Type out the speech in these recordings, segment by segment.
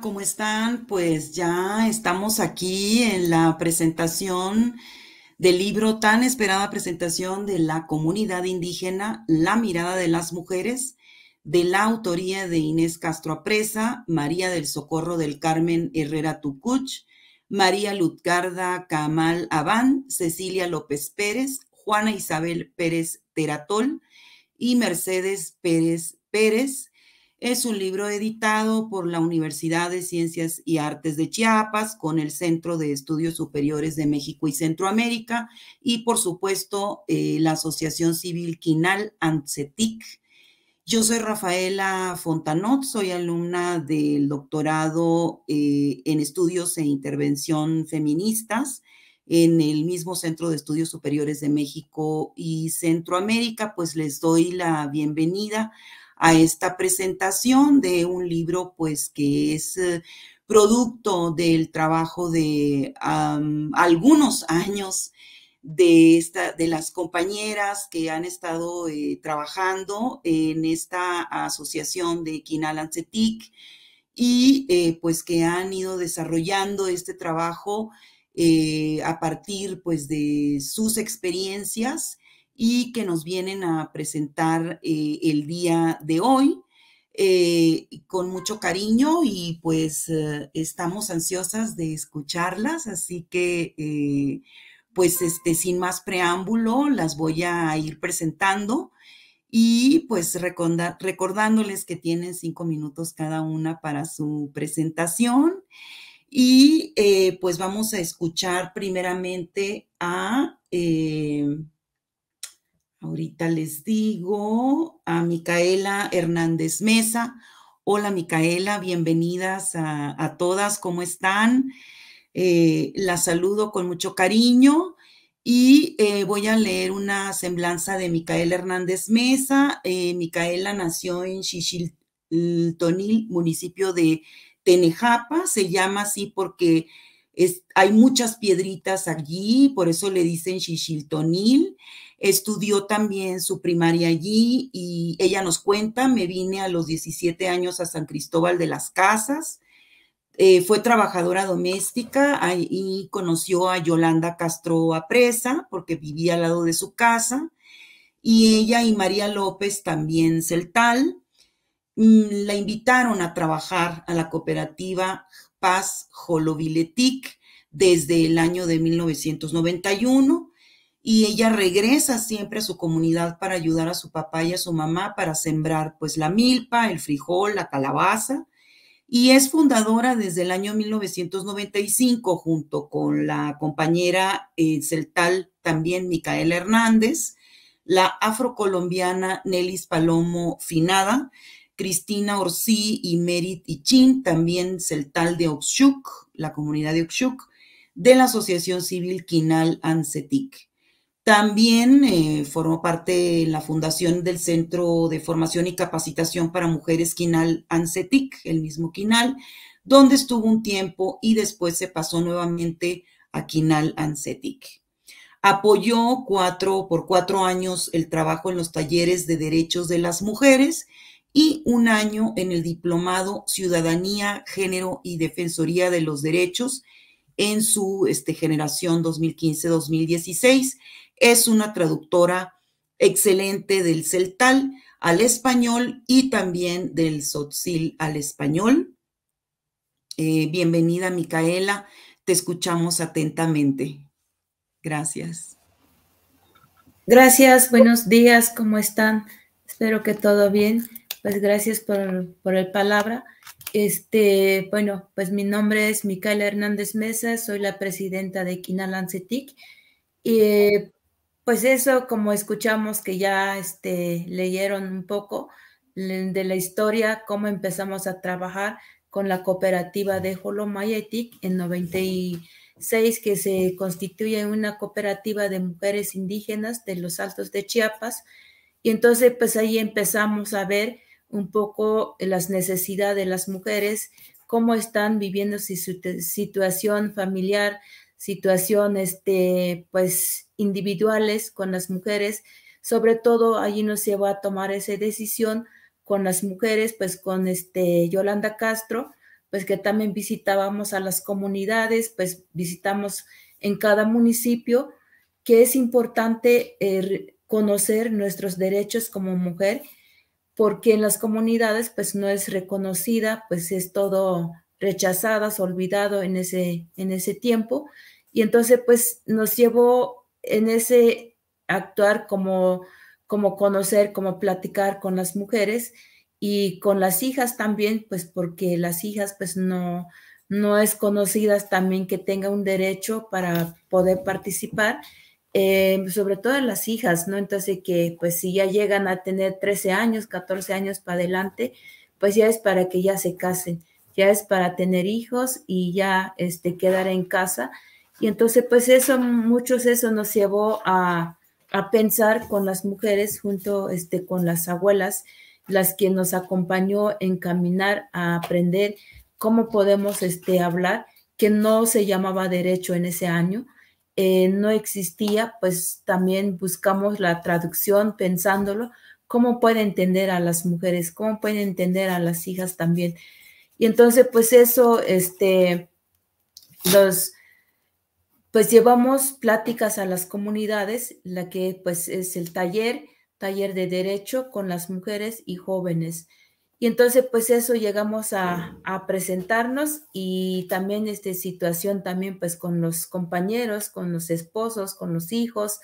¿cómo están? Pues ya estamos aquí en la presentación del libro, tan esperada presentación de la comunidad indígena, La mirada de las mujeres, de la autoría de Inés Castro Apresa, María del Socorro del Carmen Herrera Tucuch, María Lutgarda Camal Abán, Cecilia López Pérez, Juana Isabel Pérez Teratol y Mercedes Pérez Pérez. Es un libro editado por la Universidad de Ciencias y Artes de Chiapas con el Centro de Estudios Superiores de México y Centroamérica y, por supuesto, eh, la Asociación Civil Quinal ANCETIC. Yo soy Rafaela Fontanot, soy alumna del doctorado eh, en estudios e intervención feministas en el mismo Centro de Estudios Superiores de México y Centroamérica, pues les doy la bienvenida a esta presentación de un libro pues que es eh, producto del trabajo de algunos años de, esta, de las compañeras que han estado eh, trabajando en esta asociación de Kinalancetik y eh, pues que han ido desarrollando este trabajo a partir pues de sus experiencias y que nos vienen a presentar eh, el día de hoy. Eh, con mucho cariño y pues eh, estamos ansiosas de escucharlas, así que pues este, sin más preámbulo las voy a ir presentando y pues recordándoles que tienen cinco minutos cada una para su presentación y pues vamos a escuchar primeramente a... Ahorita les digo a Micaela Hernández Mesa. Hola Micaela, bienvenidas a, todas, ¿cómo están? Eh, La saludo con mucho cariño y eh, voy a leer una semblanza de Micaela Hernández Mesa. Eh, Micaela nació en Xixiltonil, municipio de Tenejapa, se llama así porque hay muchas piedritas allí, por eso le dicen Xixiltonil estudió también su primaria allí y ella nos cuenta, me vine a los 17 años a San Cristóbal de las Casas, eh, fue trabajadora doméstica, y conoció a Yolanda Castro Apresa porque vivía al lado de su casa y ella y María López también Celtal mm, la invitaron a trabajar a la cooperativa Paz Joloviletic desde el año de 1991 y ella regresa siempre a su comunidad para ayudar a su papá y a su mamá para sembrar pues la milpa, el frijol, la calabaza y es fundadora desde el año 1995 junto con la compañera eh, celtal también Micaela Hernández, la afrocolombiana Nelis Palomo Finada, Cristina Orsí y Merit Ichin, también celtal de Oxxuc, la comunidad de Oxxuc, de la Asociación Civil Quinal Ancetic. También eh, formó parte de la fundación del Centro de Formación y Capacitación para Mujeres Quinal ANCETIC, el mismo Quinal, donde estuvo un tiempo y después se pasó nuevamente a Quinal ANCETIC. Apoyó cuatro, por cuatro años el trabajo en los talleres de derechos de las mujeres y un año en el diplomado Ciudadanía, Género y Defensoría de los Derechos en su este, generación 2015-2016 es una traductora excelente del celtal al español y también del sotzil al español. Eh, bienvenida, Micaela. Te escuchamos atentamente. Gracias. Gracias, buenos días, ¿cómo están? Espero que todo bien. Pues gracias por, por el palabra. Este, bueno, pues mi nombre es Micaela Hernández Mesa, soy la presidenta de Quinalancetic. Y eh, pues eso, como escuchamos que ya este, leyeron un poco de la historia, cómo empezamos a trabajar con la cooperativa de Holomayetic en 96, que se constituye una cooperativa de mujeres indígenas de los Altos de Chiapas. Y entonces, pues ahí empezamos a ver un poco las necesidades de las mujeres, cómo están viviendo su situación familiar, situación, este, pues, individuales con las mujeres, sobre todo allí nos llevó a tomar esa decisión con las mujeres, pues con este Yolanda Castro, pues que también visitábamos a las comunidades, pues visitamos en cada municipio, que es importante eh, conocer nuestros derechos como mujer, porque en las comunidades pues no es reconocida, pues es todo rechazadas, olvidado en ese, en ese tiempo. Y entonces pues nos llevó en ese actuar como, como conocer, como platicar con las mujeres y con las hijas también, pues porque las hijas pues no, no es conocidas también que tenga un derecho para poder participar, eh, sobre todo las hijas, ¿no? Entonces que pues si ya llegan a tener 13 años, 14 años para adelante, pues ya es para que ya se casen, ya es para tener hijos y ya este, quedar en casa y entonces, pues eso, muchos eso nos llevó a, pensar con las mujeres junto este, con las abuelas, las que nos acompañó en caminar a aprender cómo podemos este, hablar, que no se llamaba derecho en ese año, eh, no existía, pues también buscamos la traducción pensándolo, cómo pueden entender a las mujeres, cómo pueden entender a las hijas también. Y entonces, pues eso, este, los, pues llevamos pláticas a las comunidades, la que pues es el taller, taller de derecho con las mujeres y jóvenes. Y entonces pues eso llegamos a, presentarnos y también esta situación también pues con los compañeros, con los esposos, con los hijos,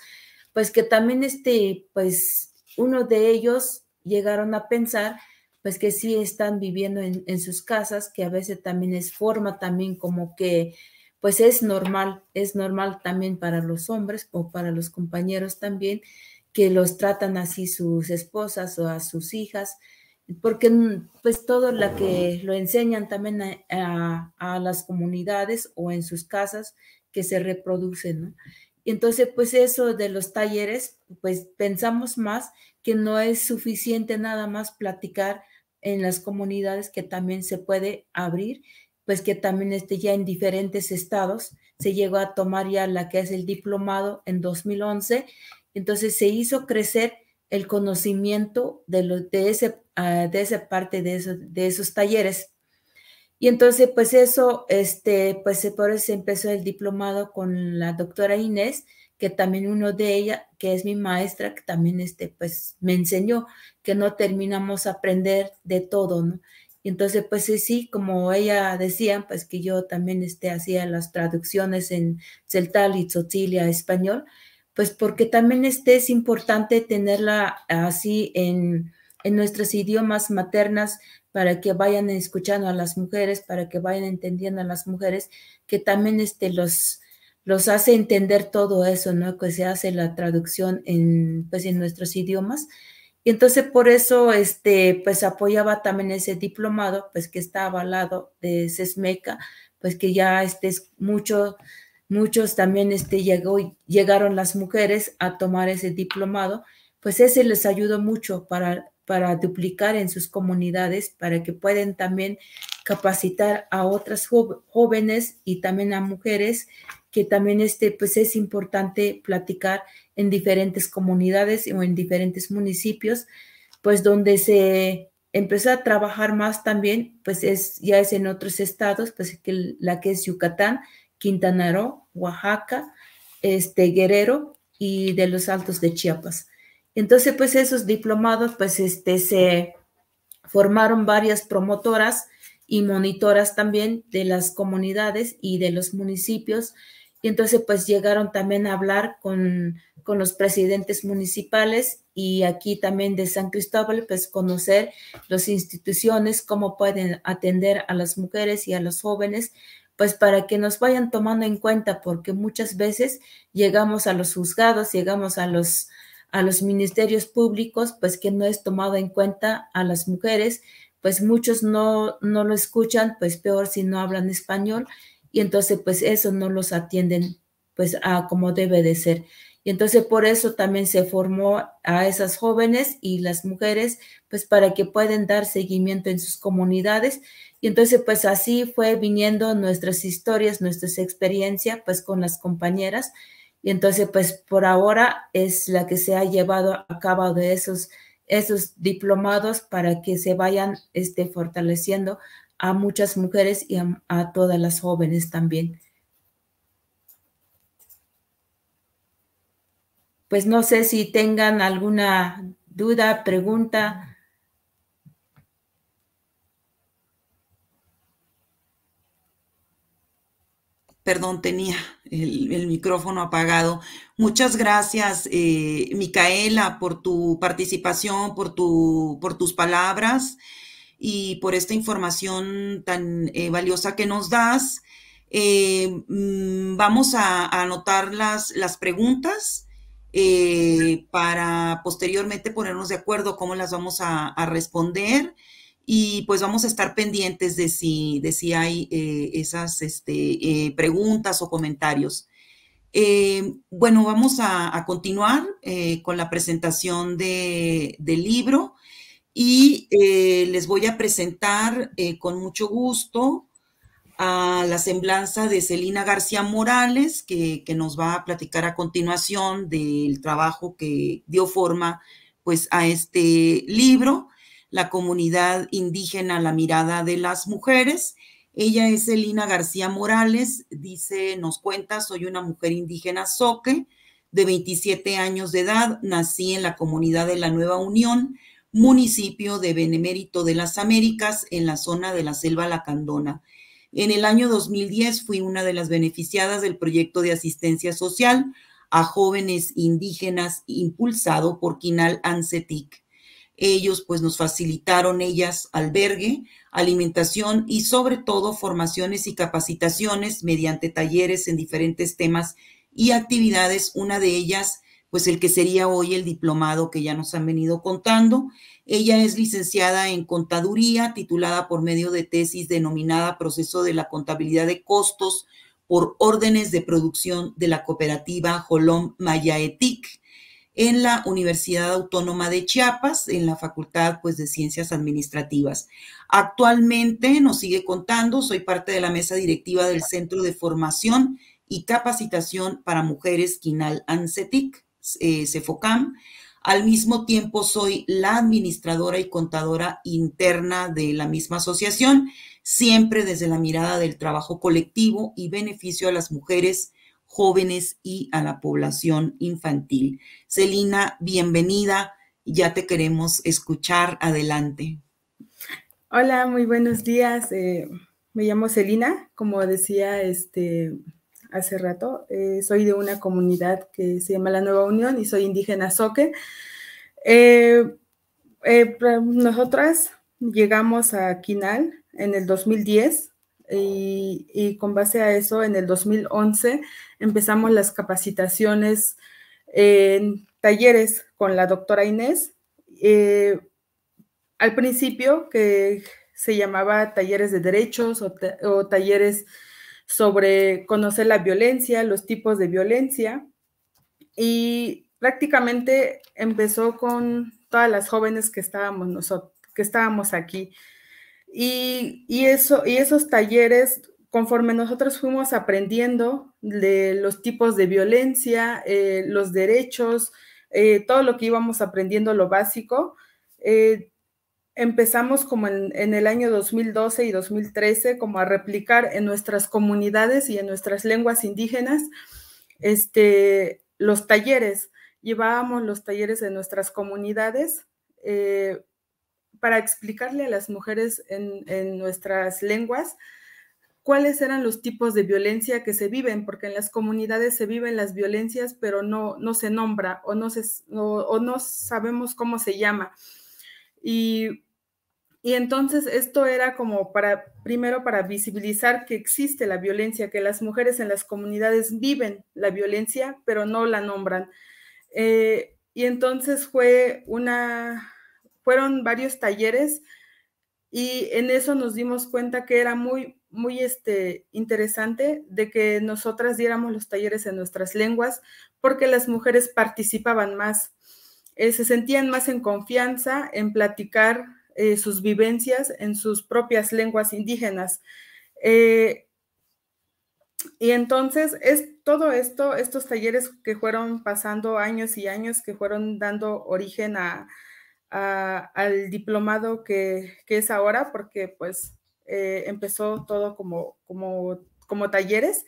pues que también este pues uno de ellos llegaron a pensar pues que sí están viviendo en, en sus casas, que a veces también es forma también como que pues es normal, es normal también para los hombres o para los compañeros también que los tratan así sus esposas o a sus hijas, porque mm, pues todo lo que lo enseñan también a, las comunidades o en sus casas que se reproducen, ¿no? Entonces, pues eso de los talleres, pues pensamos más que no es suficiente nada más platicar en las comunidades que también se puede abrir pues que también esté ya en diferentes estados se llegó a tomar ya la que es el diplomado en 2011. Entonces se hizo crecer el conocimiento de, de, ese, ah, de esa parte de, de esos talleres. Y entonces, pues eso, este, pues por eso empezó el diplomado con la doctora Inés, que también uno de ella, que es mi maestra, que también este, pues me enseñó que no terminamos a aprender de todo, ¿no? entonces, pues sí, como ella decía, pues que yo también este, hacía las traducciones en celtal y tzotzil español, pues porque también este, es importante tenerla así en, nuestros idiomas maternas para que vayan escuchando a las mujeres, para que vayan entendiendo a las mujeres, que también este, los, los hace entender todo eso, ¿no? Que se hace la traducción pues, en nuestros idiomas. Y entonces por eso, este, pues apoyaba también ese diplomado, pues que está avalado de SESMECA, pues que ya este, muchos también este, llegó, llegaron las mujeres a tomar ese diplomado, pues ese les ayudó mucho para para duplicar en sus comunidades, para que puedan también capacitar a otras jóvenes y también a mujeres, que también este, pues es importante platicar en diferentes comunidades o en diferentes municipios, pues donde se empezó a trabajar más también, pues es, ya es en otros estados, pues que la que es Yucatán, Quintana Roo, Oaxaca, este, Guerrero y de los Altos de Chiapas. Entonces, pues esos diplomados, pues este, se formaron varias promotoras y monitoras también de las comunidades y de los municipios. Y entonces, pues llegaron también a hablar con, con los presidentes municipales y aquí también de San Cristóbal, pues conocer las instituciones, cómo pueden atender a las mujeres y a los jóvenes, pues para que nos vayan tomando en cuenta, porque muchas veces llegamos a los juzgados, llegamos a los a los ministerios públicos, pues que no es tomado en cuenta a las mujeres, pues muchos no, no lo escuchan, pues peor si no hablan español y entonces pues eso no los atienden pues a como debe de ser. Y entonces por eso también se formó a esas jóvenes y las mujeres, pues para que puedan dar seguimiento en sus comunidades. Y entonces pues así fue viniendo nuestras historias, nuestras experiencias pues con las compañeras y entonces, pues por ahora es la que se ha llevado a cabo de esos, esos diplomados para que se vayan este, fortaleciendo a muchas mujeres y a, a todas las jóvenes también. Pues no sé si tengan alguna duda, pregunta perdón, tenía el, micrófono apagado. Muchas gracias, eh, Micaela, por tu participación, por, tus palabras y por esta información tan eh, valiosa que nos das. Eh, mm, vamos a, anotar las, preguntas para posteriormente ponernos de acuerdo cómo las vamos a responder y pues vamos a estar pendientes de si, hay eh, esas este, eh, preguntas o comentarios. Eh, bueno, vamos a, continuar con la presentación de, del libro y les voy a presentar con mucho gusto a la semblanza de Celina García Morales, que, que, nos va a platicar a continuación del trabajo que dio forma pues, a este libro la comunidad indígena la mirada de las mujeres. Ella es Elina García Morales, dice, nos cuenta, soy una mujer indígena zoque de 27 años de edad, nací en la comunidad de la Nueva Unión, municipio de Benemérito de las Américas, en la zona de la Selva Lacandona. En el año 2010 fui una de las beneficiadas del proyecto de asistencia social a jóvenes indígenas impulsado por Quinal Ancetic. Ellos pues nos facilitaron ellas albergue, alimentación y sobre todo formaciones y capacitaciones mediante talleres en diferentes temas y actividades, una de ellas pues el que sería hoy el diplomado que ya nos han venido contando. Ella es licenciada en contaduría, titulada por medio de tesis denominada Proceso de la Contabilidad de Costos por órdenes de producción de la cooperativa Jolom Mayaetic en la Universidad Autónoma de Chiapas, en la Facultad pues, de Ciencias Administrativas. Actualmente, nos sigue contando, soy parte de la mesa directiva del Centro de Formación y Capacitación para Mujeres Quinal ANCETIC, eh, Al mismo tiempo, soy la administradora y contadora interna de la misma asociación, siempre desde la mirada del trabajo colectivo y beneficio a las mujeres jóvenes y a la población infantil. Celina, bienvenida. Ya te queremos escuchar. Adelante. Hola, muy buenos días. Eh, me llamo Celina, como decía este, hace rato. Eh, soy de una comunidad que se llama La Nueva Unión y soy indígena Soque. Eh, nosotras llegamos a Quinal en el 2010 y, y, con base a eso en el 2011 empezamos las capacitaciones en talleres con la doctora Inés. Eh, al principio, que se llamaba talleres de derechos o, talleres sobre conocer la violencia, los tipos de violencia. Y prácticamente empezó con todas las jóvenes que estábamos nosotros, que estábamos aquí. y esos talleres conforme nosotros fuimos aprendiendo de los tipos de violencia, eh, los derechos, eh, todo lo que íbamos aprendiendo, lo básico, eh, empezamos como en, el año 2012 y 2013 como a replicar en nuestras comunidades y en nuestras lenguas indígenas este, los talleres. Llevábamos los talleres de nuestras comunidades para explicarle a las mujeres en nuestras lenguas cuáles eran los tipos de violencia que se viven, porque en las comunidades se viven las violencias, pero no, no se nombra o no, se, o, no sabemos cómo se llama. Y, y, entonces esto era como para, primero para visibilizar que existe la violencia, que las mujeres en las comunidades viven la violencia, pero no la nombran. Eh, y entonces fue una, fueron varios talleres y en eso nos dimos cuenta que era muy, muy este, interesante de que nosotras diéramos los talleres en nuestras lenguas porque las mujeres participaban más, eh, se sentían más en confianza en platicar eh, sus vivencias en sus propias lenguas indígenas. Eh, y entonces es todo esto, estos talleres que fueron pasando años y años, que fueron dando origen al diplomado que, que es ahora, porque pues eh, empezó todo como, como, como talleres.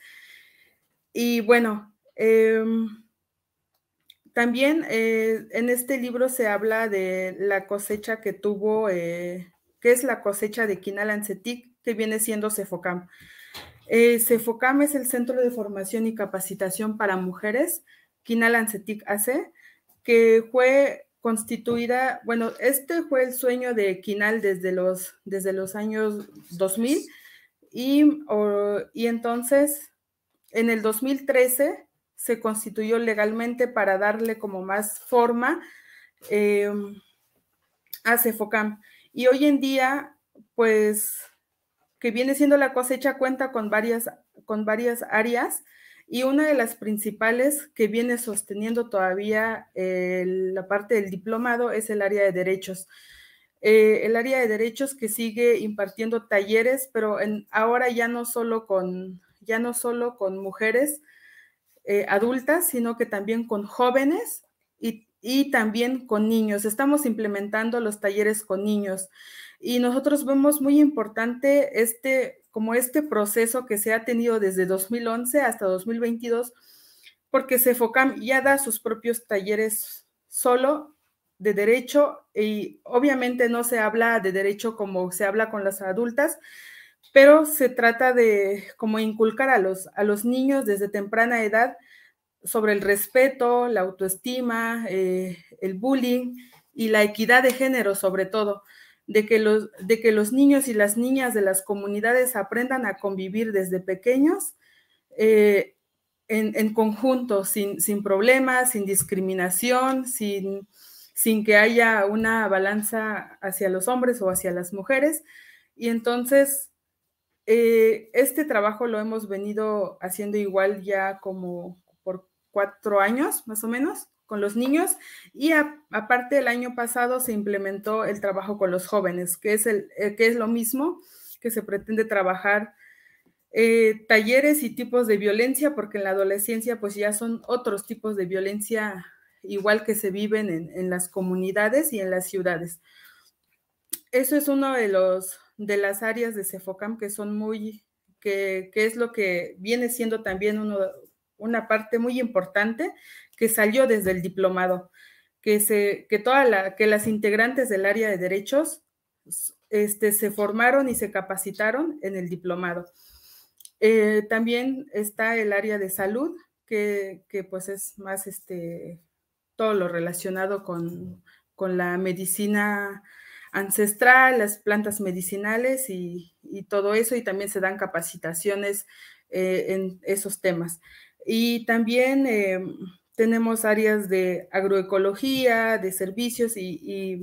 Y bueno, em, también eh, en este libro se habla de la cosecha que tuvo, eh, que es la cosecha de Quina que viene siendo Cefocam. Eh, Cefocam es el Centro de Formación y Capacitación para Mujeres, Quina AC, que fue constituida, bueno, este fue el sueño de Quinal desde los, desde los años 2000 y, y entonces en el 2013 se constituyó legalmente para darle como más forma em, a Cefocam. Y hoy en día, pues, que viene siendo la cosecha cuenta con varias, con varias áreas y una de las principales que viene sosteniendo todavía eh, la parte del diplomado es el área de derechos. Eh, el área de derechos que sigue impartiendo talleres, pero ahora ya no solo con, ya no solo con mujeres eh, adultas, sino que también con jóvenes y también con niños. Estamos implementando los talleres con niños y nosotros vemos muy importante este como este proceso que se ha tenido desde 2011 hasta 2022, porque se Sefocam ya da sus propios talleres solo de derecho y obviamente no se habla de derecho como se habla con las adultas, pero se trata de como inculcar a los, a los niños desde temprana edad sobre el respeto, la autoestima, eh, el bullying y la equidad de género sobre todo de que, los, de que los niños y las niñas de las comunidades aprendan a convivir desde pequeños eh, en, en, conjunto, sin, sin, problemas, sin discriminación, sin, sin que haya una balanza hacia los hombres o hacia las mujeres. Y entonces, eh, este trabajo lo hemos venido haciendo igual ya como por cuatro años, más o menos con los niños y aparte el año pasado se implementó el trabajo con los jóvenes, que es, el, eh, que es lo mismo que se pretende trabajar eh, talleres y tipos de violencia, porque en la adolescencia pues ya son otros tipos de violencia igual que se viven en, las comunidades y en las ciudades. Eso es uno de los de las áreas de Cefocam que son muy, que, es lo que viene siendo también una parte muy importante que salió desde el diplomado, que, se, que, toda la, que las integrantes del área de derechos este, se formaron y se capacitaron en el diplomado. Eh, también está el área de salud, que, que, pues es más este, todo lo relacionado con, la medicina ancestral, las plantas medicinales y, todo eso, y también se dan capacitaciones eh, en esos temas. Y también em, tenemos áreas de agroecología, de servicios y,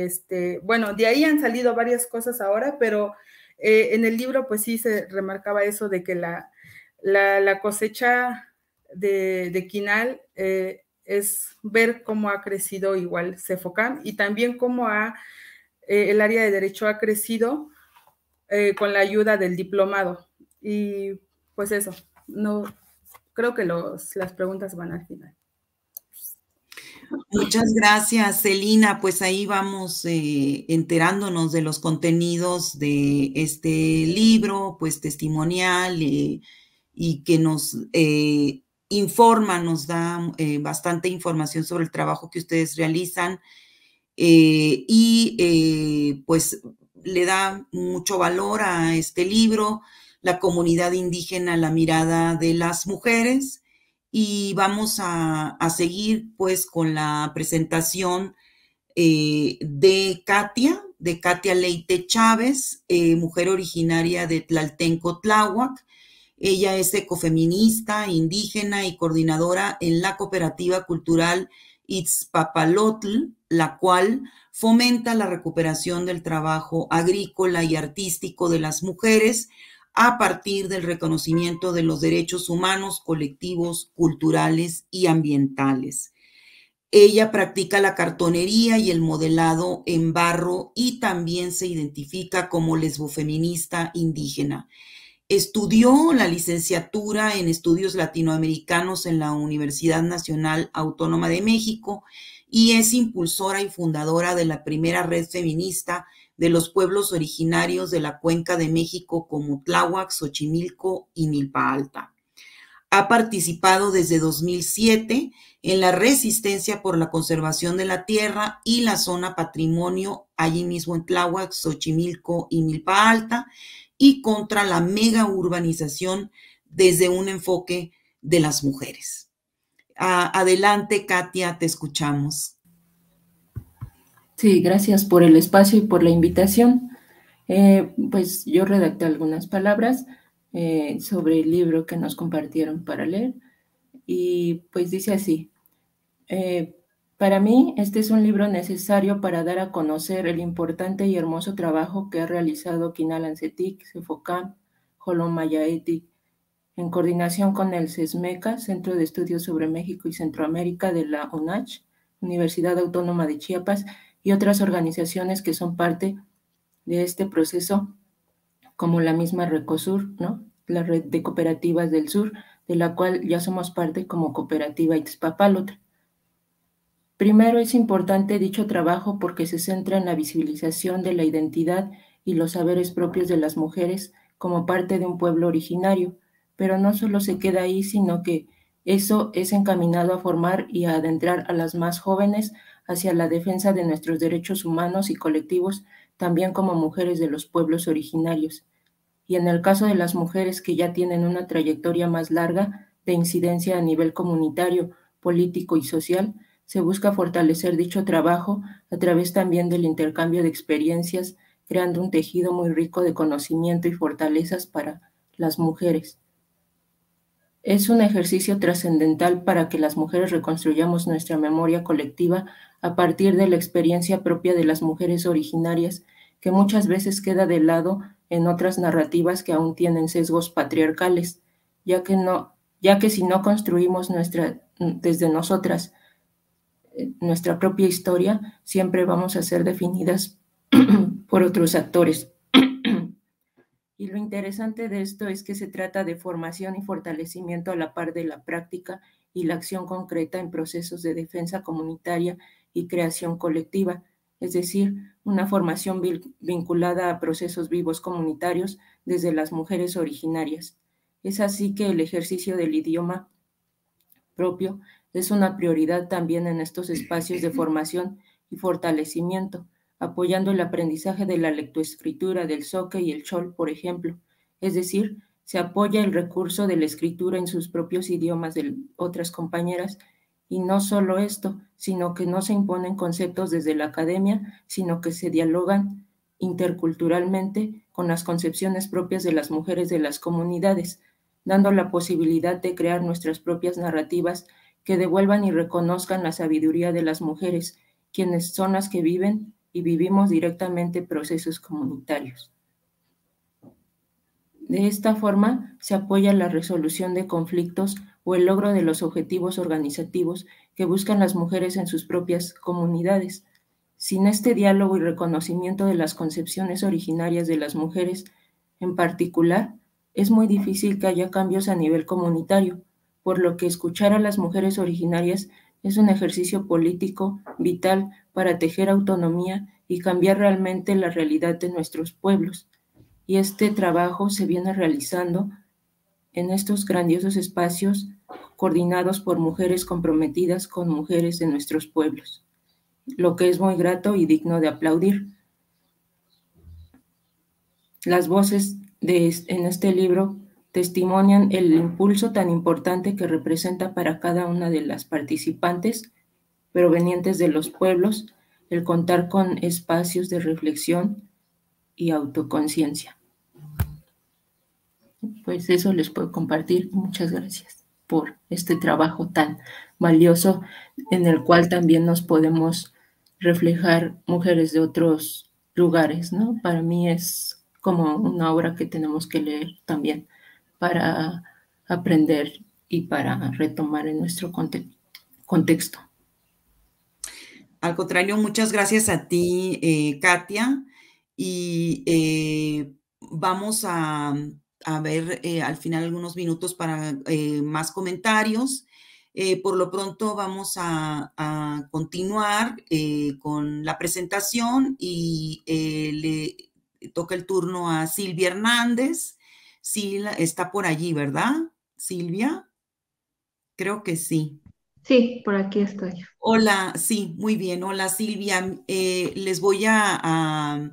este, bueno, de ahí han salido varias cosas ahora, pero eh, en el libro pues sí se remarcaba eso de que la, cosecha de, quinal eh, es ver cómo ha crecido igual Cefocam y también cómo ha, eh, el área de derecho ha crecido con la ayuda del diplomado. Y pues eso, no, creo que los, las preguntas van al final. Muchas gracias, Celina. Pues ahí vamos eh, enterándonos de los contenidos de este libro, pues testimonial, eh, y que nos eh, informa, nos da bastante información sobre el trabajo que ustedes realizan y pues le da mucho valor a este libro la comunidad indígena la mirada de las mujeres y vamos a, seguir pues con la presentación eh, de Katia, de Katia Leite Chávez, eh, mujer originaria de Tlaltenco, Tláhuac. Ella es ecofeminista, indígena y coordinadora en la cooperativa cultural Itzpapalotl, la cual fomenta la recuperación del trabajo agrícola y artístico de las mujeres a partir del reconocimiento de los derechos humanos, colectivos, culturales y ambientales. Ella practica la cartonería y el modelado en barro y también se identifica como lesbofeminista indígena. Estudió la licenciatura en estudios latinoamericanos en la Universidad Nacional Autónoma de México y es impulsora y fundadora de la primera red feminista de los pueblos originarios de la cuenca de México como Tláhuac, Xochimilco y Milpa Alta. Ha participado desde 2007 en la resistencia por la conservación de la tierra y la zona patrimonio allí mismo en Tláhuac, Xochimilco y Milpa Alta y contra la mega urbanización desde un enfoque de las mujeres. Adelante, Katia, te escuchamos. Sí, gracias por el espacio y por la invitación. Eh, pues yo redacté algunas palabras eh, sobre el libro que nos compartieron para leer y pues dice así, eh, para mí este es un libro necesario para dar a conocer el importante y hermoso trabajo que ha realizado Kinal Ancetic, Cefocam, Mayaetti, en coordinación con el CESMECA, Centro de Estudios sobre México y Centroamérica de la UNACH, Universidad Autónoma de Chiapas, y otras organizaciones que son parte de este proceso, como la misma Recosur, ¿no? la red de cooperativas del sur, de la cual ya somos parte como cooperativa Itzpapalotra. Primero es importante dicho trabajo porque se centra en la visibilización de la identidad y los saberes propios de las mujeres como parte de un pueblo originario, pero no solo se queda ahí, sino que eso es encaminado a formar y a adentrar a las más jóvenes hacia la defensa de nuestros derechos humanos y colectivos, también como mujeres de los pueblos originarios. Y en el caso de las mujeres que ya tienen una trayectoria más larga de incidencia a nivel comunitario, político y social, se busca fortalecer dicho trabajo a través también del intercambio de experiencias, creando un tejido muy rico de conocimiento y fortalezas para las mujeres. Es un ejercicio trascendental para que las mujeres reconstruyamos nuestra memoria colectiva a partir de la experiencia propia de las mujeres originarias, que muchas veces queda de lado en otras narrativas que aún tienen sesgos patriarcales, ya que, no, ya que si no construimos nuestra, desde nosotras eh, nuestra propia historia, siempre vamos a ser definidas por otros actores. Y lo interesante de esto es que se trata de formación y fortalecimiento a la par de la práctica y la acción concreta en procesos de defensa comunitaria y creación colectiva, es decir, una formación vinculada a procesos vivos comunitarios desde las mujeres originarias. Es así que el ejercicio del idioma propio es una prioridad también en estos espacios de formación y fortalecimiento, apoyando el aprendizaje de la lectoescritura del soque y el chol, por ejemplo, es decir, se apoya el recurso de la escritura en sus propios idiomas de otras compañeras, y no solo esto, sino que no se imponen conceptos desde la academia, sino que se dialogan interculturalmente con las concepciones propias de las mujeres de las comunidades, dando la posibilidad de crear nuestras propias narrativas que devuelvan y reconozcan la sabiduría de las mujeres, quienes son las que viven y vivimos directamente procesos comunitarios. De esta forma, se apoya la resolución de conflictos o el logro de los objetivos organizativos que buscan las mujeres en sus propias comunidades. Sin este diálogo y reconocimiento de las concepciones originarias de las mujeres, en particular, es muy difícil que haya cambios a nivel comunitario, por lo que escuchar a las mujeres originarias es un ejercicio político vital para tejer autonomía y cambiar realmente la realidad de nuestros pueblos. Y este trabajo se viene realizando en estos grandiosos espacios coordinados por mujeres comprometidas con mujeres de nuestros pueblos, lo que es muy grato y digno de aplaudir. Las voces de, en este libro testimonian el impulso tan importante que representa para cada una de las participantes provenientes de los pueblos el contar con espacios de reflexión y autoconciencia. Pues eso les puedo compartir. Muchas gracias por este trabajo tan valioso en el cual también nos podemos reflejar mujeres de otros lugares, ¿no? Para mí es como una obra que tenemos que leer también para aprender y para retomar en nuestro contexto. Al contrario, muchas gracias a ti, eh, Katia. Y eh, vamos a, ver eh, al final algunos minutos para más comentarios. por lo pronto vamos a, a continuar con la presentación y le toca el turno a Silvia Hernández Sí, está por allí, ¿verdad, Silvia? Creo que sí. Sí, por aquí estoy. Hola, sí, muy bien. Hola, Silvia. Eh, les voy a,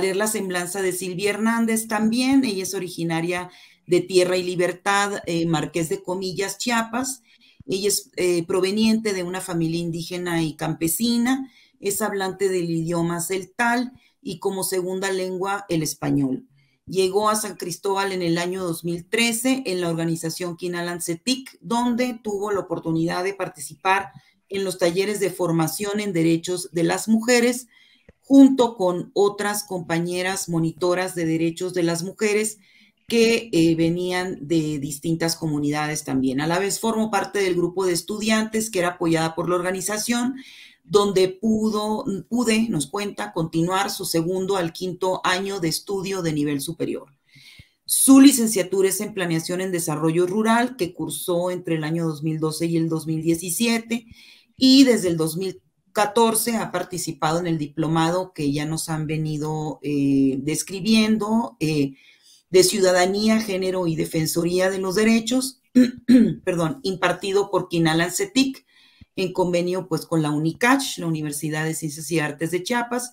leer la semblanza de Silvia Hernández también. Ella es originaria de Tierra y Libertad, eh, Marqués de Comillas, Chiapas. Ella es eh, proveniente de una familia indígena y campesina, es hablante del idioma celtal y como segunda lengua el español. Llegó a San Cristóbal en el año 2013 en la organización Quinalancetic, donde tuvo la oportunidad de participar en los talleres de formación en derechos de las mujeres, junto con otras compañeras monitoras de derechos de las mujeres que eh, venían de distintas comunidades también. A la vez formó parte del grupo de estudiantes que era apoyada por la organización, donde pudo, pude, nos cuenta, continuar su segundo al quinto año de estudio de nivel superior. Su licenciatura es en Planeación en Desarrollo Rural, que cursó entre el año 2012 y el 2017, y desde el 2014 ha participado en el diplomado que ya nos han venido eh, describiendo eh, de Ciudadanía, Género y Defensoría de los Derechos, perdón, impartido por Quinalan CETIC, en convenio pues con la UNICACH, la Universidad de Ciencias y Artes de Chiapas.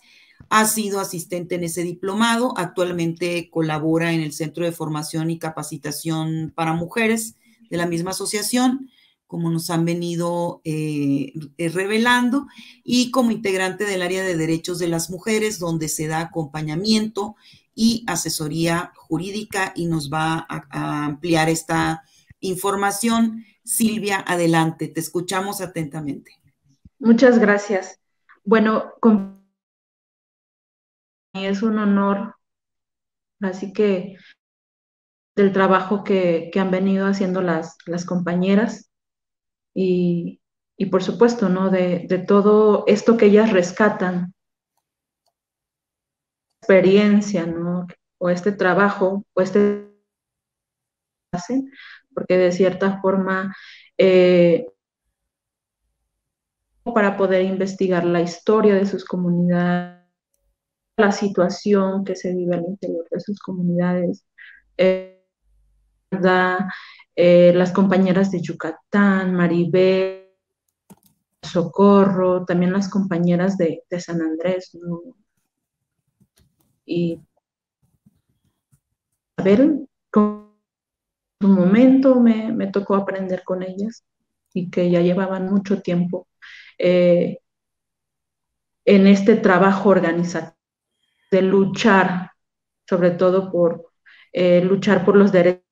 Ha sido asistente en ese diplomado, actualmente colabora en el Centro de Formación y Capacitación para Mujeres de la misma asociación, como nos han venido eh, revelando, y como integrante del área de derechos de las mujeres, donde se da acompañamiento y asesoría jurídica y nos va a ampliar esta información. Silvia, adelante, te escuchamos atentamente. Muchas gracias. Bueno, es un honor, así que del trabajo que, han venido haciendo las, las compañeras y, por supuesto, ¿no? De, todo esto que ellas rescatan, experiencia, ¿no? O este trabajo, o este hacen porque de cierta forma, eh, para poder investigar la historia de sus comunidades, la situación que se vive al interior de sus comunidades, eh, eh, las compañeras de Yucatán, Maribel, Socorro, también las compañeras de, de San Andrés, ¿no? Y a ver, ¿cómo un momento me, me tocó aprender con ellas y que ya llevaban mucho tiempo eh, en este trabajo organizativo de luchar, sobre todo por eh, luchar por los derechos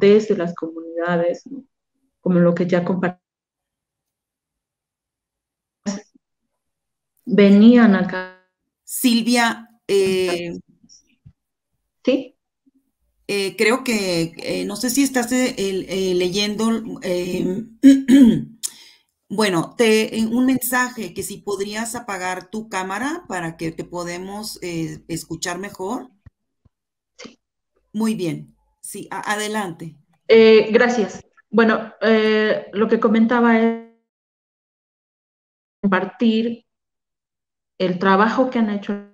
desde las comunidades, como lo que ya compartimos. Venían acá. Silvia, eh, ¿sí? Eh, creo que, eh, no sé si estás eh, leyendo, bueno, un mensaje que si podrías apagar tu cámara para que te podemos escuchar mejor. Sí. Muy bien, sí, adelante. gracias. Bueno, lo que comentaba es compartir el trabajo que han hecho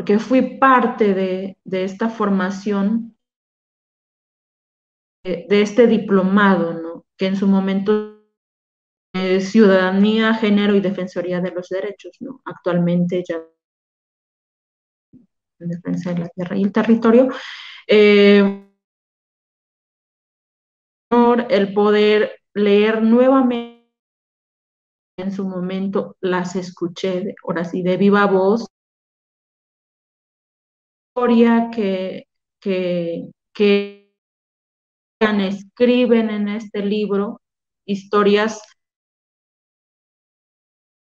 porque fui parte de, esta formación, de, este diplomado, que en su momento es Ciudadanía, Género y Defensoría de los Derechos, actualmente ya en defensa de la tierra y el territorio. Eh, el poder leer nuevamente en su momento las escuché, ahora sí, de viva voz, que, que, escriben en este libro, historias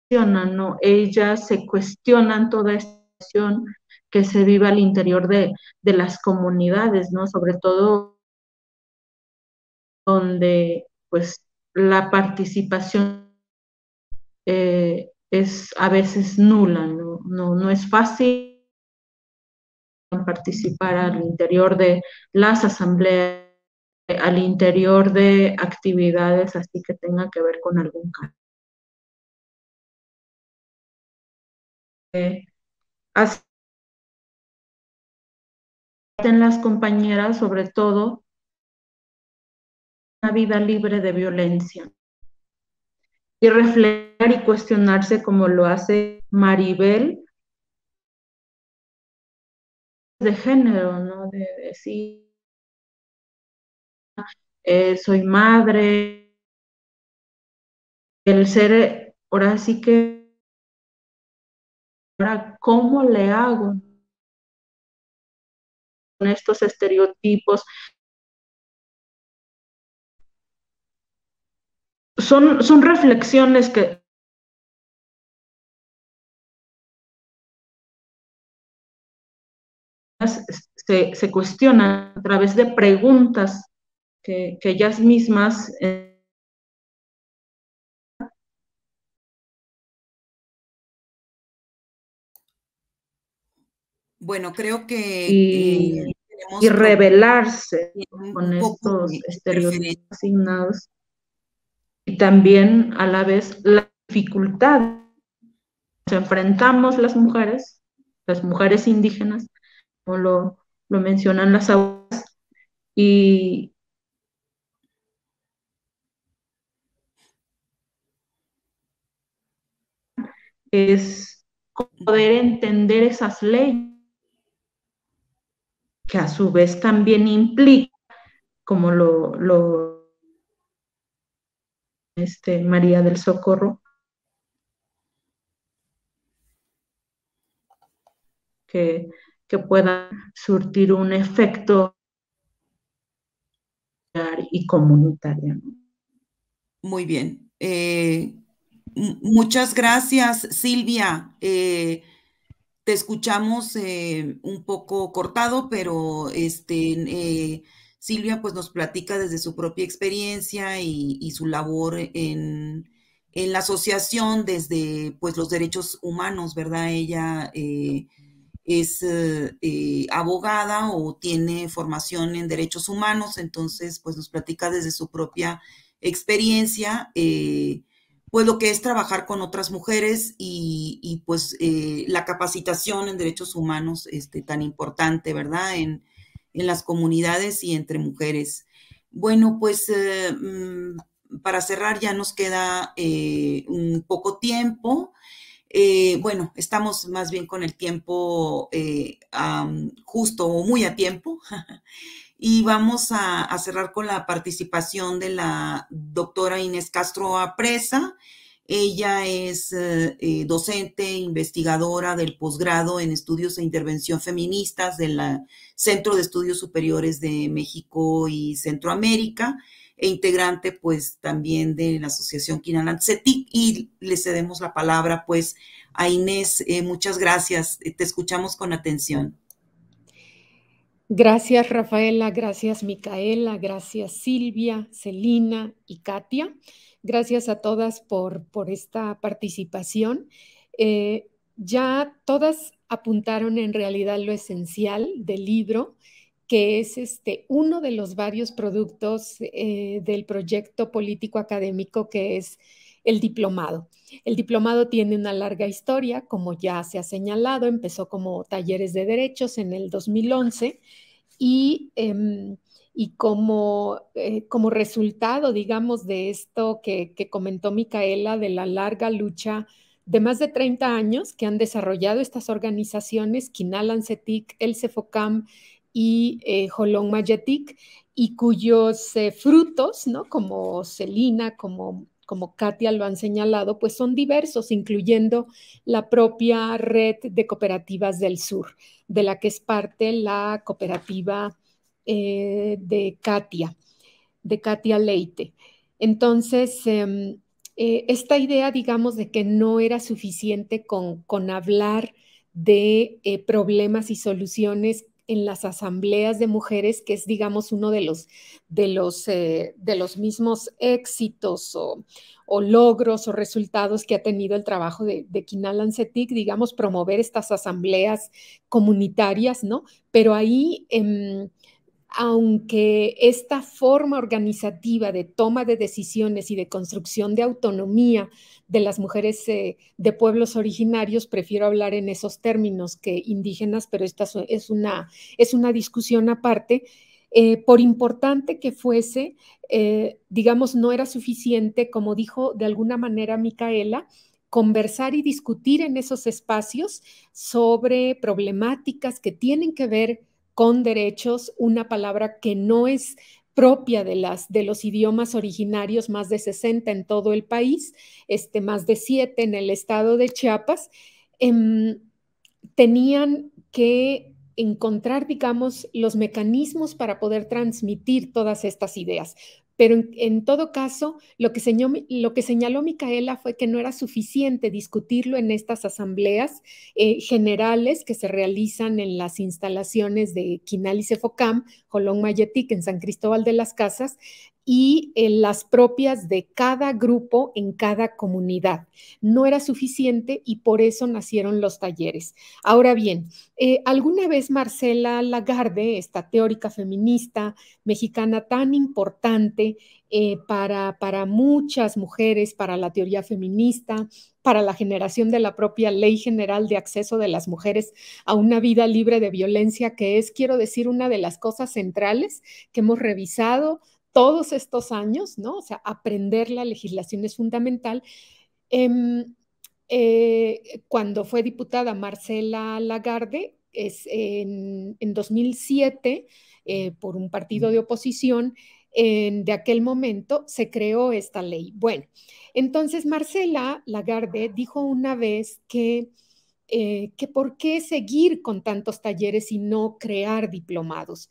¿no? Ellas se cuestionan toda esta situación que se vive al interior de, las comunidades, ¿no? Sobre todo donde pues la participación eh, es a veces nula, ¿no? No, no es fácil participar al interior de las asambleas, al interior de actividades así que tenga que ver con algún caso. en las compañeras, sobre todo, una vida libre de violencia. Y reflejar y cuestionarse como lo hace Maribel de género, ¿no? De, decir, eh, soy madre, el ser, ahora sí que, ahora, ¿cómo le hago con estos estereotipos? Son, son reflexiones que, se, se cuestionan a través de preguntas que, ellas mismas... Eh, bueno, creo que... Y, eh, revelarse con estos estereotipos asignados. Y también, a la vez, la dificultad nos enfrentamos las mujeres, las mujeres indígenas, lo, mencionan las abuelas. Y, es poder entender esas leyes, que a su vez también implica, como lo, lo este, María del Socorro, que que puedan surtir un efecto y comunitario. Muy bien. Eh, muchas gracias, Silvia. Eh, te escuchamos eh, un poco cortado, pero este, Silvia pues, nos platica desde su propia experiencia y, su labor en, la asociación desde pues, los derechos humanos, ¿verdad? Ella es eh, eh, abogada o tiene formación en derechos humanos, entonces pues nos platica desde su propia experiencia, eh, pues lo que es trabajar con otras mujeres y, pues la capacitación en derechos humanos este, tan importante, ¿verdad? En, en las comunidades y entre mujeres. Bueno, pues mm, para cerrar ya nos queda un poco tiempo. Eh, bueno, estamos más bien con el tiempo eh, justo o muy a tiempo. y vamos a, cerrar con la participación de la doctora Inés Castro Apresa. Ella es docente eh, docente, investigadora del posgrado en estudios e intervención feministas del Centro de Estudios Superiores de México y Centroamérica e integrante pues también de la Asociación quinanant CETIC y le cedemos la palabra pues a Inés. Eh, muchas gracias, eh, te escuchamos con atención. Gracias Rafaela, gracias Micaela, gracias Silvia, Celina y Katia. Gracias a todas por, por esta participación. Eh, ya todas apuntaron en realidad lo esencial del libro que es este, uno de los varios productos eh, del proyecto político académico que es el diplomado. El diplomado tiene una larga historia, como ya se ha señalado, empezó como talleres de derechos en el 2011 em, y, como, eh, como, resultado, digamos, de esto que, comentó Micaela, de la larga lucha de más de 30 años que han desarrollado estas organizaciones, quinalan CETIC, el Cefocam y eh, Jolón Mayetic, y cuyos eh, frutos, Como Celina, como como Katia lo han señalado, pues son diversos, incluyendo la propia red de cooperativas del sur, de la que es parte la cooperativa eh, de Katia, de Katia Leite. Entonces, em, eh, esta idea, digamos, de que no era suficiente con, con hablar de problemas y soluciones en las asambleas de mujeres, que es, digamos, uno de los, de los, eh, de los mismos éxitos o, logros o resultados que ha tenido el trabajo de, de Cetic, digamos, promover estas asambleas comunitarias, ¿no? Pero ahí... Em, aunque esta forma organizativa de toma de decisiones y de construcción de autonomía de las mujeres eh, de pueblos originarios, prefiero hablar en esos términos que indígenas, pero esta es una, es una discusión aparte, eh, por importante que fuese, eh, digamos, no era suficiente, como dijo de alguna manera Micaela, conversar y discutir en esos espacios sobre problemáticas que tienen que ver con derechos, una palabra que no es propia de, las, de los idiomas originarios, más de 60 en todo el país, este, más de 7 en el estado de Chiapas, em, tenían que encontrar, digamos, los mecanismos para poder transmitir todas estas ideas. Pero en, todo caso, lo que, señaló Micaela fue que no era suficiente discutirlo en estas asambleas eh, generales que se realizan en las instalaciones de Quinal y Cefocam, Jolón Mayetic, en San Cristóbal de las Casas, y en las propias de cada grupo en cada comunidad. No era suficiente y por eso nacieron los talleres. Ahora bien, eh, alguna vez Marcela Lagarde, esta teórica feminista mexicana tan importante eh, para, para muchas mujeres, para la teoría feminista, para la generación de la propia Ley General de Acceso de las Mujeres a una vida libre de violencia, que es, quiero decir, una de las cosas centrales que hemos revisado todos estos años, ¿no? O sea, aprender la legislación es fundamental. Em, eh, cuando fue diputada Marcela Lagarde, es en, 2007, eh, por un partido de oposición, de aquel momento se creó esta ley. Bueno, entonces Marcela Lagarde dijo una vez que, eh, que por qué seguir con tantos talleres y no crear diplomados.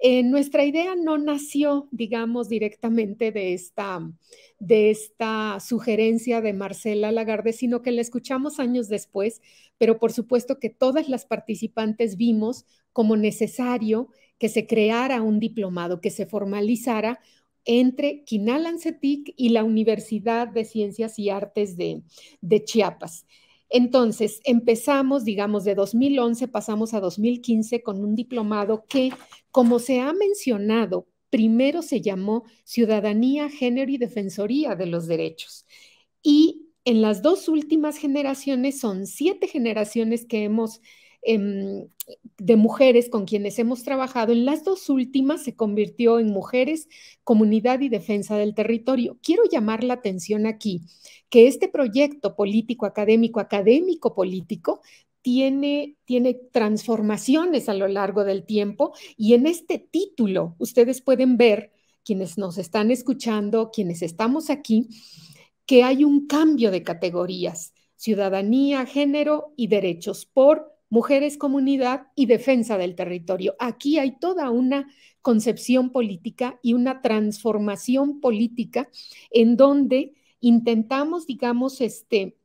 Eh, nuestra idea no nació, digamos, directamente de esta, de esta sugerencia de Marcela Lagarde, sino que la escuchamos años después, pero por supuesto que todas las participantes vimos como necesario que se creara un diplomado, que se formalizara entre Quinalan Ancetic y la Universidad de Ciencias y Artes de Chiapas. Entonces, empezamos, digamos, de 2011, pasamos a 2015 con un diplomado que, como se ha mencionado, primero se llamó Ciudadanía, Género y Defensoría de los Derechos. Y en las dos últimas generaciones, son siete generaciones que hemos Em, de mujeres con quienes hemos trabajado, en las dos últimas se convirtió en Mujeres, Comunidad y Defensa del Territorio. Quiero llamar la atención aquí que este proyecto político, académico, académico, político, tiene, tiene, transformaciones a lo largo del tiempo y en este título ustedes pueden ver, quienes nos están escuchando, quienes estamos aquí, que hay un cambio de categorías, ciudadanía, género y derechos por mujeres, comunidad y defensa del territorio. Aquí hay toda una concepción política y una transformación política en donde intentamos, digamos, este,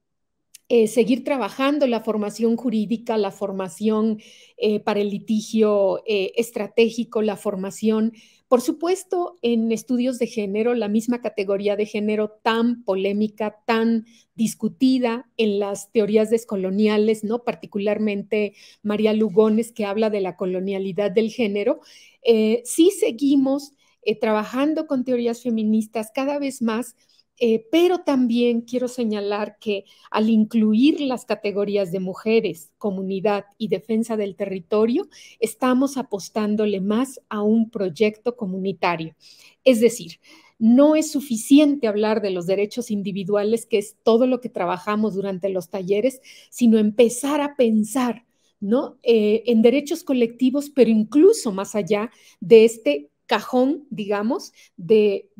eh, seguir trabajando la formación jurídica, la formación eh, para el litigio eh, estratégico, la formación por supuesto, en estudios de género, la misma categoría de género tan polémica, tan discutida en las teorías descoloniales, ¿no? Particularmente María Lugones, que habla de la colonialidad del género, eh, sí seguimos eh, trabajando con teorías feministas cada vez más eh, pero también quiero señalar que al incluir las categorías de mujeres, comunidad y defensa del territorio, estamos apostándole más a un proyecto comunitario. Es decir, no es suficiente hablar de los derechos individuales, que es todo lo que trabajamos durante los talleres, sino empezar a pensar ¿no? Eh, en derechos colectivos, pero incluso más allá de este cajón, digamos, de,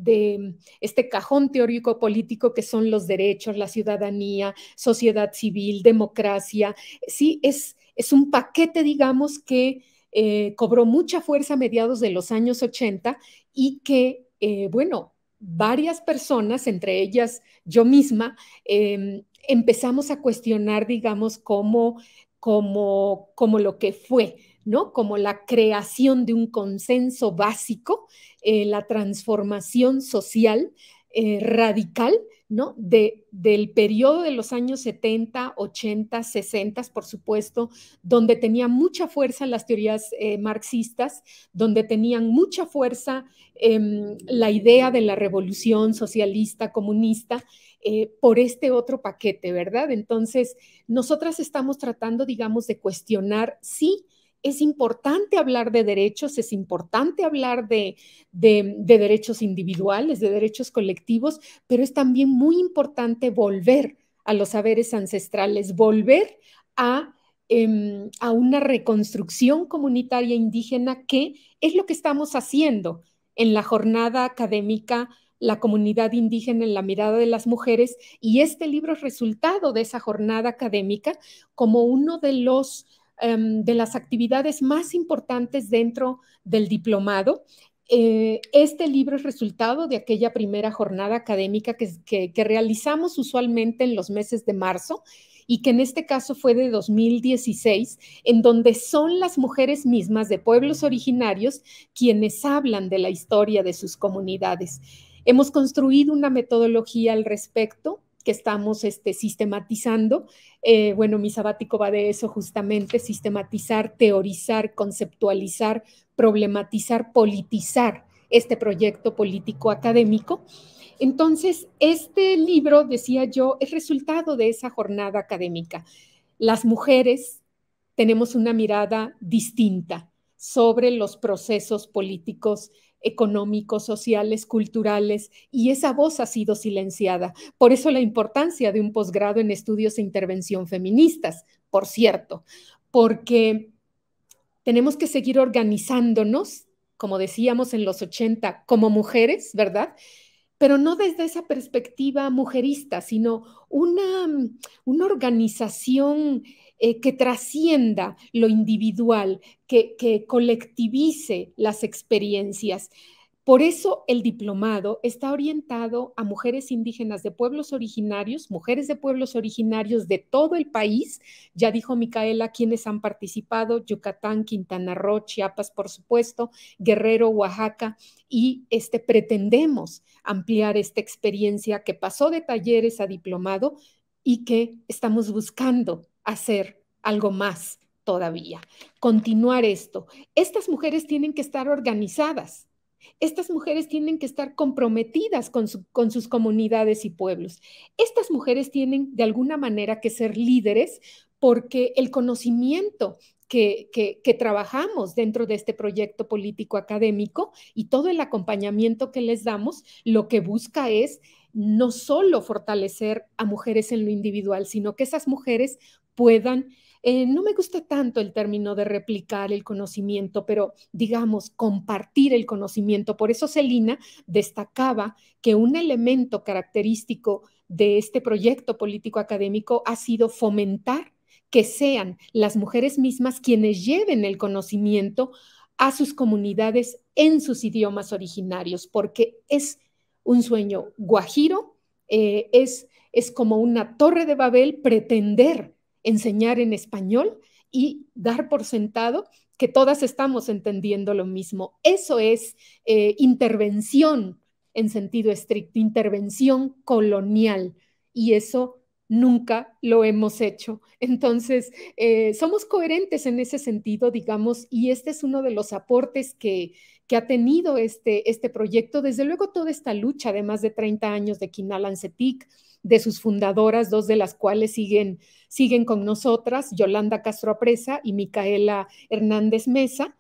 este cajón teórico político que son los derechos, la ciudadanía, sociedad civil, democracia. Sí, es, un paquete, digamos, que eh, cobró mucha fuerza a mediados de los años 80 y que, eh, bueno, varias personas, entre ellas yo misma, em, empezamos a cuestionar, digamos, cómo como lo que fue como la creación de un consenso básico, eh, la transformación social eh, radical, ¿no? del periodo de los años 70, 80, 60, por supuesto, donde tenía mucha fuerza las teorías eh, marxistas, donde tenían mucha fuerza em, la idea de la revolución socialista, comunista, por este otro paquete, ¿verdad? Entonces, nosotras estamos tratando, digamos, de cuestionar, sí, es importante hablar de derechos, es importante hablar de, derechos individuales, de derechos colectivos, pero es también muy importante volver a los saberes ancestrales, volver em, a una reconstrucción comunitaria indígena que es lo que estamos haciendo en la jornada académica La comunidad indígena en la mirada de las mujeres y este libro es resultado de esa jornada académica como uno de los Em, de las actividades más importantes dentro del diplomado. Eh, este libro es resultado de aquella primera jornada académica que, que realizamos usualmente en los meses de marzo y que en este caso fue de 2016, en donde son las mujeres mismas de pueblos originarios quienes hablan de la historia de sus comunidades. Hemos construido una metodología al respecto que estamos este, sistematizando. Eh, bueno, mi sabático va de eso justamente, sistematizar, teorizar, conceptualizar, problematizar, politizar este proyecto político académico. Entonces, este libro, decía yo, es resultado de esa jornada académica. Las mujeres tenemos una mirada distinta sobre los procesos políticos económicos, sociales, culturales, y esa voz ha sido silenciada. Por eso la importancia de un posgrado en estudios e intervención feministas, por cierto, porque tenemos que seguir organizándonos, como decíamos en los 80, como mujeres, ¿verdad? Pero no desde esa perspectiva mujerista, sino una, mm, una organización eh, que trascienda lo individual, que, colectivice las experiencias. Por eso el diplomado está orientado a mujeres indígenas de pueblos originarios, mujeres de pueblos originarios de todo el país. Ya dijo Micaela quienes han participado, Yucatán, Quintana Roo, Chiapas, por supuesto, Guerrero, Oaxaca, y este, pretendemos ampliar esta experiencia que pasó de talleres a diplomado y que estamos buscando hacer algo más todavía, continuar esto. Estas mujeres tienen que estar organizadas, estas mujeres tienen que estar comprometidas con, sus comunidades y pueblos. Estas mujeres tienen de alguna manera que ser líderes porque el conocimiento que, que trabajamos dentro de este proyecto político académico y todo el acompañamiento que les damos, lo que busca es no solo fortalecer a mujeres en lo individual, sino que esas mujeres puedan, eh, no me gusta tanto el término de replicar el conocimiento, pero digamos, compartir el conocimiento. Por eso Celina destacaba que un elemento característico de este proyecto político académico ha sido fomentar que sean las mujeres mismas quienes lleven el conocimiento a sus comunidades en sus idiomas originarios, porque es un sueño guajiro, eh, es, es como una torre de Babel pretender enseñar en español y dar por sentado que todas estamos entendiendo lo mismo. Eso es eh, intervención en sentido estricto, intervención colonial. Y eso nunca lo hemos hecho. Entonces, eh, somos coherentes en ese sentido, digamos, y este es uno de los aportes que, que ha tenido este, este proyecto. Desde luego, toda esta lucha de más de 30 años de Quinal Cetic, de sus fundadoras, dos de las cuales siguen, siguen con nosotras, Yolanda Castro Apresa y Micaela Hernández Mesa.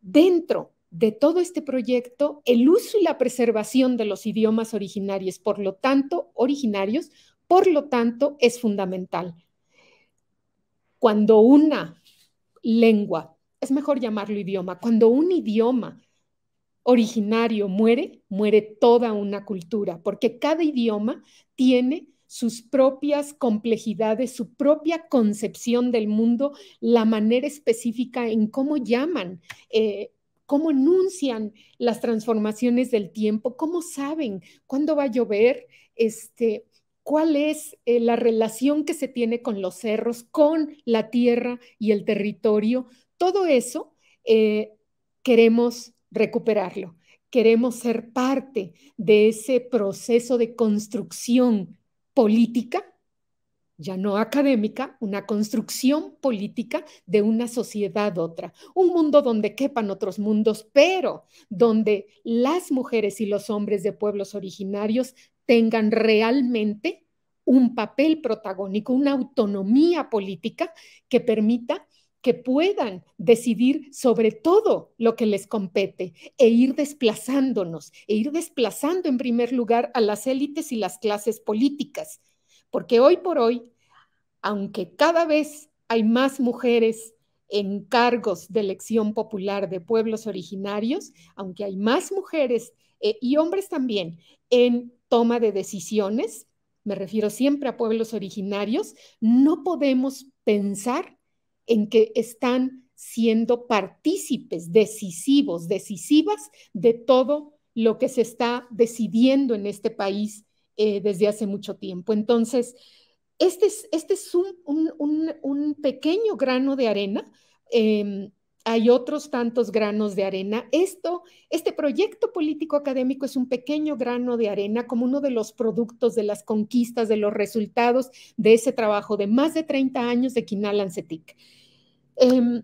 Dentro de todo este proyecto el uso y la preservación de los idiomas originarios, por lo tanto, originarios, por lo tanto, es fundamental. Cuando una lengua, es mejor llamarlo idioma, cuando un idioma originario muere, muere toda una cultura, porque cada idioma tiene sus propias complejidades, su propia concepción del mundo, la manera específica en cómo llaman, eh, cómo enuncian las transformaciones del tiempo, cómo saben cuándo va a llover, este, cuál es eh, la relación que se tiene con los cerros, con la tierra y el territorio. Todo eso eh, queremos recuperarlo. Queremos ser parte de ese proceso de construcción política, ya no académica, una construcción política de una sociedad otra, un mundo donde quepan otros mundos, pero donde las mujeres y los hombres de pueblos originarios tengan realmente un papel protagónico, una autonomía política que permita que puedan decidir sobre todo lo que les compete e ir desplazándonos, e ir desplazando en primer lugar a las élites y las clases políticas. Porque hoy por hoy, aunque cada vez hay más mujeres en cargos de elección popular de pueblos originarios, aunque hay más mujeres eh, y hombres también en toma de decisiones, me refiero siempre a pueblos originarios, no podemos pensar en que están siendo partícipes decisivos, decisivas de todo lo que se está decidiendo en este país eh, desde hace mucho tiempo. Entonces, este es, este un, pequeño grano de arena em, hay otros tantos granos de arena. Esto, este proyecto político académico es un pequeño grano de arena como uno de los productos de las conquistas, de los resultados de ese trabajo de más de 30 años de Quinal Ancetic. Em,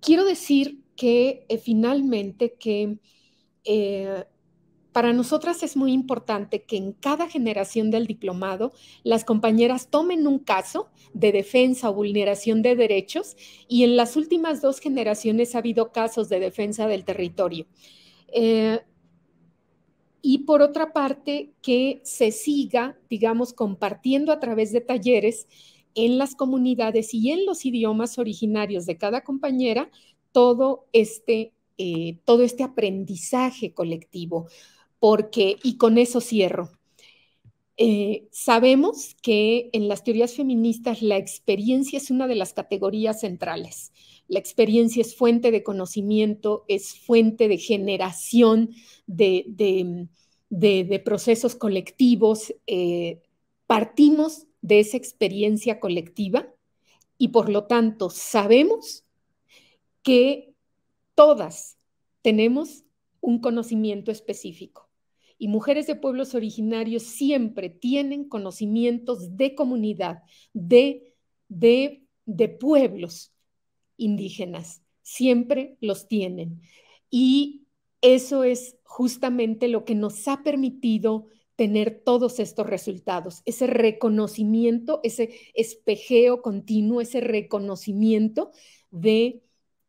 quiero decir que eh, finalmente que eh, para nosotras es muy importante que en cada generación del diplomado las compañeras tomen un caso de defensa o vulneración de derechos y en las últimas dos generaciones ha habido casos de defensa del territorio. Eh, y por otra parte, que se siga, digamos, compartiendo a través de talleres en las comunidades y en los idiomas originarios de cada compañera todo este, eh, todo este aprendizaje colectivo porque, y con eso cierro, eh, sabemos que en las teorías feministas la experiencia es una de las categorías centrales. La experiencia es fuente de conocimiento, es fuente de generación de, procesos colectivos. Eh, partimos de esa experiencia colectiva y por lo tanto sabemos que todas tenemos un conocimiento específico y mujeres de pueblos originarios siempre tienen conocimientos de comunidad, de, de, de pueblos indígenas, siempre los tienen. Y eso es justamente lo que nos ha permitido tener todos estos resultados, ese reconocimiento, ese espejeo continuo, ese reconocimiento de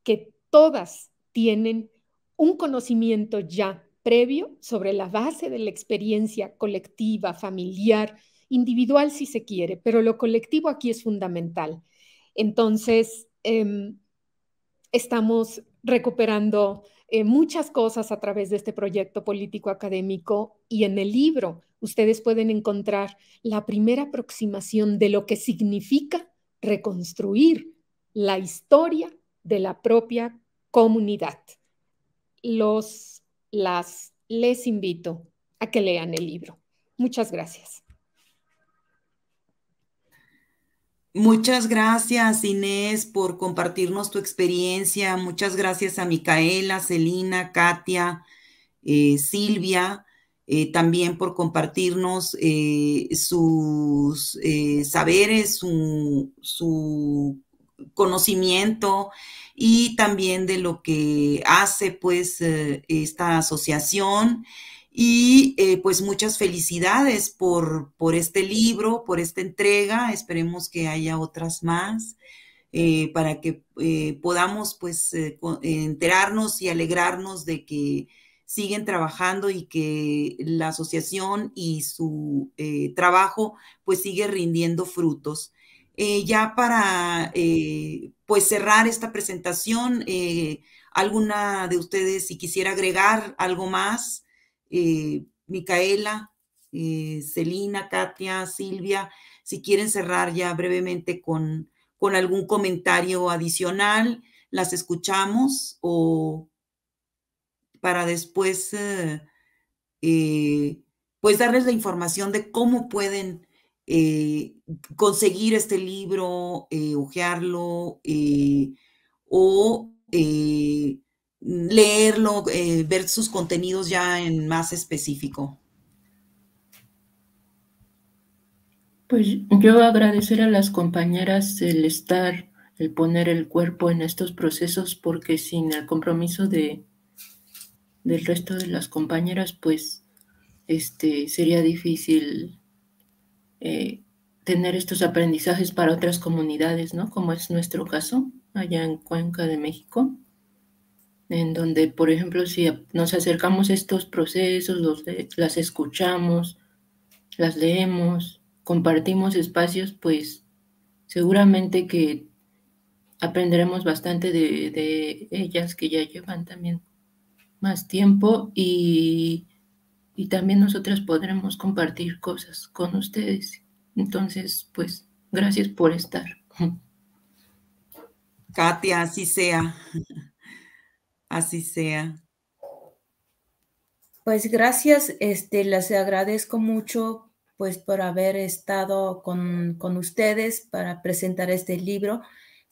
que todas tienen un conocimiento ya previo sobre la base de la experiencia colectiva, familiar, individual si se quiere, pero lo colectivo aquí es fundamental. Entonces, em, estamos recuperando eh, muchas cosas a través de este proyecto político académico y en el libro ustedes pueden encontrar la primera aproximación de lo que significa reconstruir la historia de la propia comunidad. Los las les invito a que lean el libro. Muchas gracias. Muchas gracias Inés por compartirnos tu experiencia. Muchas gracias a Micaela, Celina, Katia, eh, Silvia, eh, también por compartirnos eh, sus saberes, su, su conocimiento y también de lo que hace pues eh, esta asociación. Y eh, pues muchas felicidades por, por este libro, por esta entrega. Esperemos que haya otras más. Eh, para que podamos pues enterarnos y alegrarnos de que siguen trabajando y que la asociación y su trabajo pues sigue rindiendo frutos. Eh, ya para eh, pues cerrar esta presentación, eh, alguna de ustedes si quisiera agregar algo más, Micaela, Celina, Katia, Silvia, si quieren cerrar ya brevemente con, con algún comentario adicional, las escuchamos o para después pues darles la información de cómo pueden eh, conseguir este libro, eh, ojearlo eh, o leerlo, ver sus contenidos ya en más específico? Pues yo agradecer a las compañeras el estar, el poner el cuerpo en estos procesos, porque sin el compromiso de, del resto de las compañeras, pues este, sería difícil eh, tener estos aprendizajes para otras comunidades, ¿no? Como es nuestro caso allá en Cuenca de México, en donde, por ejemplo, si nos acercamos a estos procesos, las escuchamos, las leemos, compartimos espacios, pues seguramente que aprenderemos bastante de ellas que ya llevan también más tiempo y y también nosotras podremos compartir cosas con ustedes. Entonces, pues, gracias por estar. Katia, así sea. Así sea. Pues gracias, este, les agradezco mucho pues por haber estado con, con ustedes para presentar este libro.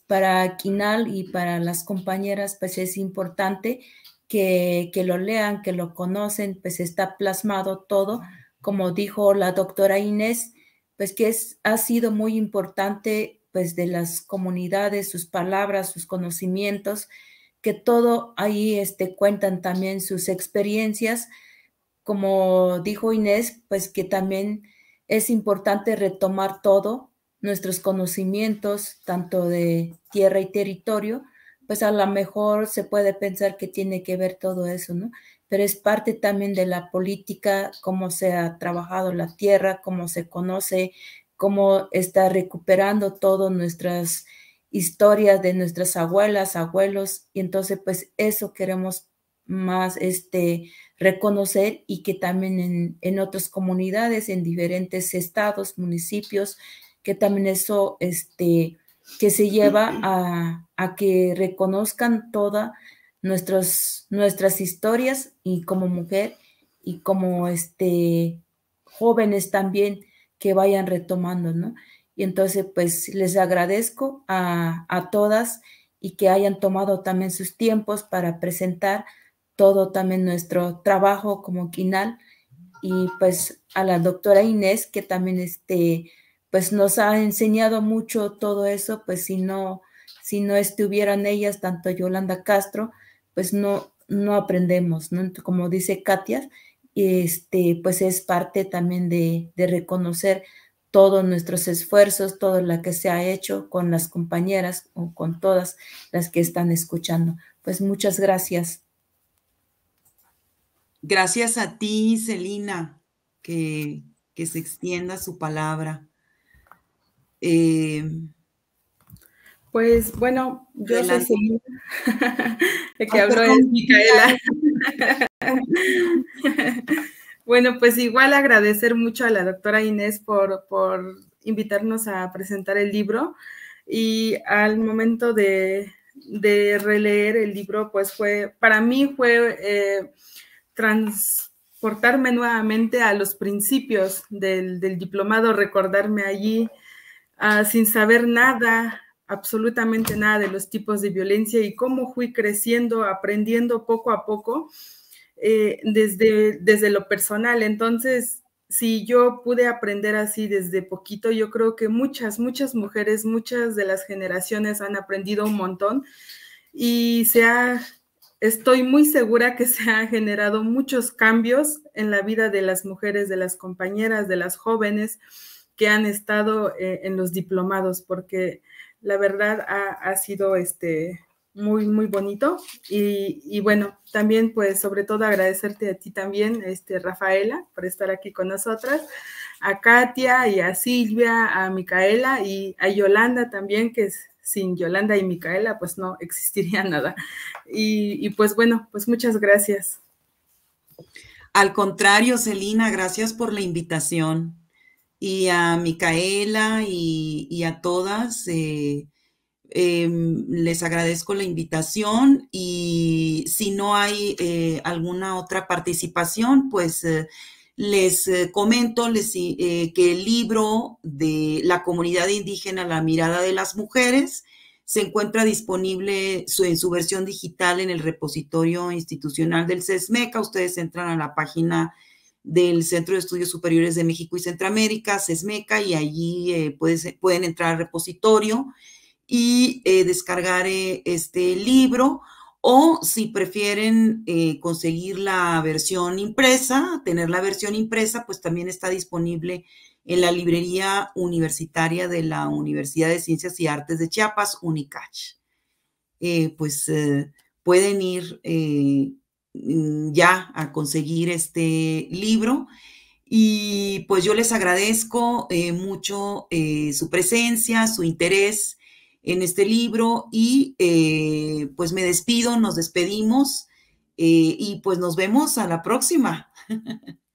Para Quinal y para las compañeras pues es importante que, lo lean, que lo conocen, pues está plasmado todo, como dijo la doctora Inés, pues que ha sido muy importante pues de las comunidades, sus palabras, sus conocimientos, que todo ahí este, cuentan también sus experiencias. Como dijo Inés, pues que también es importante retomar todo, nuestros conocimientos, tanto de tierra y territorio, pues a lo mejor se puede pensar que tiene que ver todo eso, ¿no? Pero es parte también de la política, cómo se ha trabajado la tierra, cómo se conoce, cómo está recuperando todas nuestras historias de nuestras abuelas, abuelos, y entonces pues eso queremos más este reconocer y que también en, en otras comunidades, en diferentes estados, municipios, que también eso este, que se lleva a, que reconozcan todas nuestras historias y como mujer y como este, jóvenes también que vayan retomando, ¿no? Y entonces, pues les agradezco a, a todas y que hayan tomado también sus tiempos para presentar todo también nuestro trabajo como quinal y pues a la doctora Inés que también este, pues nos ha enseñado mucho todo eso, pues si no, si no estuvieran ellas, tanto Yolanda Castro, pues no, no aprendemos, Como dice Katia, este, pues es parte también de, de reconocer todos nuestros esfuerzos, todo lo que se ha hecho con las compañeras o con todas las que están escuchando. Pues muchas gracias. Gracias a ti, Celina, que, que se extienda su palabra. Eh, pues bueno, yo soy El que Micaela. bueno, pues igual agradecer mucho a la doctora Inés por, por invitarnos a presentar el libro. Y al momento de, releer el libro, pues fue, para mí fue eh, transportarme nuevamente a los principios del, del diplomado, recordarme allí Ah, sin saber nada, absolutamente nada de los tipos de violencia y cómo fui creciendo, aprendiendo poco a poco eh, desde, desde lo personal. Entonces, si yo pude aprender así desde poquito, yo creo que muchas, muchas mujeres, muchas de las generaciones han aprendido un montón y se ha, estoy muy segura que se han generado muchos cambios en la vida de las mujeres, de las compañeras, de las jóvenes que han estado eh, en los diplomados, porque la verdad ha, sido este, muy, muy bonito. Y, bueno, también pues sobre todo agradecerte a ti también, este, Rafaela, por estar aquí con nosotras, a Katia y a Silvia, a Micaela y a Yolanda también, que sin Yolanda y Micaela pues no existiría nada. Y, y pues bueno, pues muchas gracias. Al contrario, Celina, gracias por la invitación y a Micaela y, a todas. Eh, em, les agradezco la invitación y si no hay eh, alguna otra participación, pues eh, les comento que el libro de la comunidad indígena La mirada de las mujeres se encuentra disponible en su versión digital en el repositorio institucional del CESMECA. Ustedes entran a la página del Centro de Estudios Superiores de México y Centroamérica, CESMECA, y allí eh, pueden entrar al repositorio y eh, descargar eh, este libro. O si prefieren conseguir la versión impresa, tener la versión impresa, pues también está disponible en la librería universitaria de la Universidad de Ciencias y Artes de Chiapas, UNICACH. pues pueden ir Mm, ya a conseguir este libro. Y pues yo les agradezco eh, mucho eh, su presencia, su interés en este libro y eh, pues me despido, nos despedimos y pues nos vemos a la próxima.